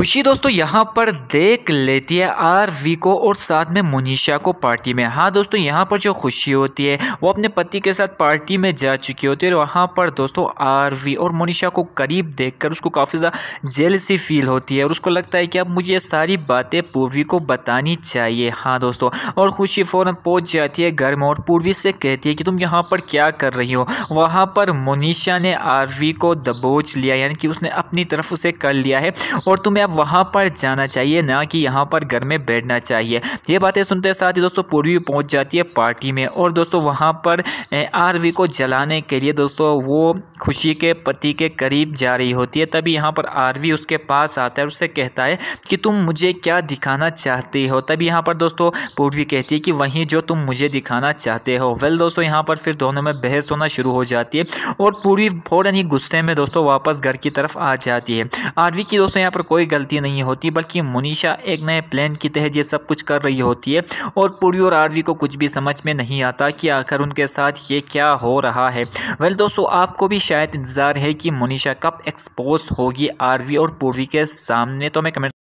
खुशी दोस्तों यहाँ पर देख लेती है आरवी को और साथ में मुनीषा को पार्टी में हाँ दोस्तों यहाँ पर जो खुशी होती है वो अपने पति के साथ पार्टी में जा चुकी होती है और वहाँ पर दोस्तों आरवी और मुनीषा को करीब देखकर उसको काफ़ी ज़्यादा जेलसी फील होती है और उसको लगता है कि अब मुझे ये सारी बातें पूर्वी को बतानी चाहिए हाँ दोस्तों और खुशी फ़ौरन पहुँच जाती है घर में और पूर्वी से कहती है कि तुम यहाँ पर क्या कर रही हो वहाँ पर मुनीषा ने आरवी को दबोच लिया यानी कि उसने अपनी तरफ उसे कर लिया है और तुम्हें वहाँ पर जाना चाहिए ना कि यहाँ पर घर में बैठना चाहिए ये बातें सुनते साथ ही दोस्तों पूर्वी पहुँच जाती है पार्टी में और दोस्तों वहाँ पर आरवी को जलाने के लिए दोस्तों वो खुशी के पति के करीब जा रही होती है तभी यहाँ पर आरवी उसके पास आता है उससे कहता है कि तुम मुझे क्या दिखाना चाहती हो तभी यहाँ पर दोस्तों पूर्वी कहती है कि वहीं जो तुम मुझे दिखाना चाहते हो वेल दोस्तों यहाँ पर फिर दोनों में बहस होना शुरू हो जाती है और पूर्वी फ़ौरन ही गुस्से में दोस्तों वापस घर की तरफ आ जाती है आरवी की दोस्तों यहाँ पर कोई गलती गलती नहीं होती बल्कि मुनीषा एक नए प्लान के तहत ये सब कुछ कर रही होती है और पूरी और आरवी को कुछ भी समझ में नहीं आता कि आखिर उनके साथ ये क्या हो रहा है वेल दोस्तों आपको भी शायद इंतज़ार है कि मुनीषा कब एक्सपोज होगी आरवी और पूर्वी के सामने तो मैं कमेंट